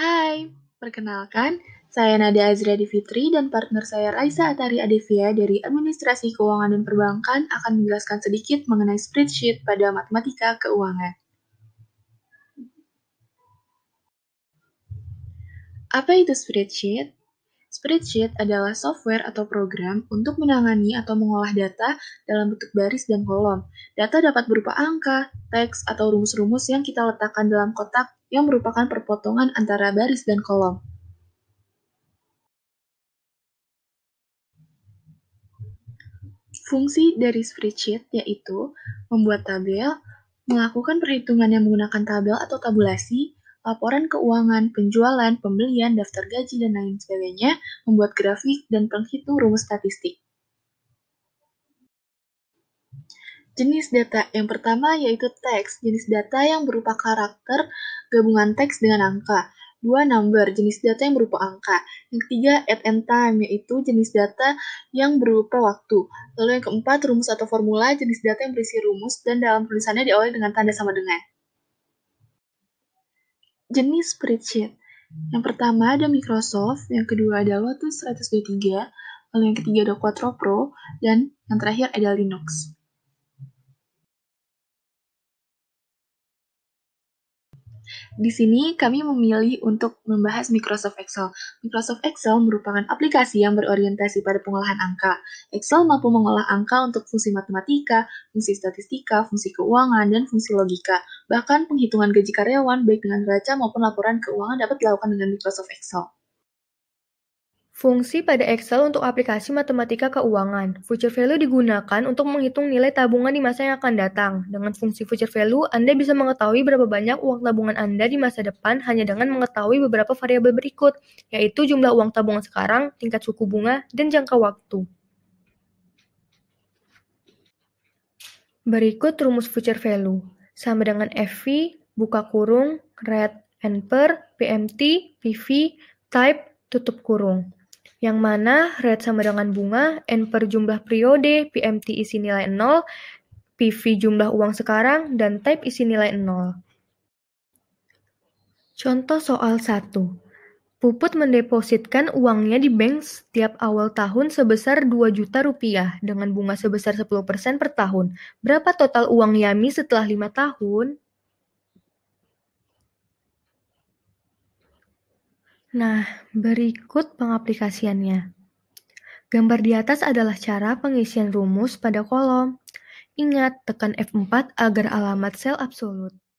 Hai, perkenalkan, saya Nadia Azra Fitri dan partner saya Raisa Atari Adevia dari Administrasi Keuangan dan Perbankan akan menjelaskan sedikit mengenai spreadsheet pada matematika keuangan. Apa itu spreadsheet? Spreadsheet adalah software atau program untuk menangani atau mengolah data dalam bentuk baris dan kolom. Data dapat berupa angka, teks, atau rumus-rumus yang kita letakkan dalam kotak yang merupakan perpotongan antara baris dan kolom. Fungsi dari spreadsheet yaitu membuat tabel, melakukan perhitungan yang menggunakan tabel atau tabulasi, laporan keuangan, penjualan, pembelian, daftar gaji, dan lain sebagainya, membuat grafik dan penghitung rumus statistik. Jenis data yang pertama yaitu teks, jenis data yang berupa karakter, gabungan teks dengan angka. Dua, number, jenis data yang berupa angka. Yang ketiga, at and time, yaitu jenis data yang berupa waktu. Lalu yang keempat, rumus atau formula, jenis data yang berisi rumus dan dalam tulisannya diawali dengan tanda sama dengan jenis spreadsheet. Yang pertama ada Microsoft, yang kedua ada Lotus 123, lalu yang ketiga ada Quattro Pro, dan yang terakhir ada Linux. Di sini kami memilih untuk membahas Microsoft Excel. Microsoft Excel merupakan aplikasi yang berorientasi pada pengolahan angka. Excel mampu mengolah angka untuk fungsi matematika, fungsi statistika, fungsi keuangan, dan fungsi logika. Bahkan penghitungan gaji karyawan baik dengan raca maupun laporan keuangan dapat dilakukan dengan Microsoft Excel. Fungsi pada Excel untuk aplikasi matematika keuangan. Future value digunakan untuk menghitung nilai tabungan di masa yang akan datang. Dengan fungsi future value, Anda bisa mengetahui berapa banyak uang tabungan Anda di masa depan hanya dengan mengetahui beberapa variabel berikut, yaitu jumlah uang tabungan sekarang, tingkat suku bunga, dan jangka waktu. Berikut rumus future value sama dengan FV, buka kurung, red, per, PMT, PV, type, tutup kurung. Yang mana red sama dengan bunga, N per jumlah periode, PMT isi nilai 0, PV jumlah uang sekarang, dan type isi nilai 0. Contoh soal 1. Puput mendepositkan uangnya di bank setiap awal tahun sebesar 2 juta rupiah dengan bunga sebesar 10% per tahun. Berapa total uang Yami setelah 5 tahun? Nah, berikut pengaplikasiannya. Gambar di atas adalah cara pengisian rumus pada kolom. Ingat, tekan F4 agar alamat sel absolut.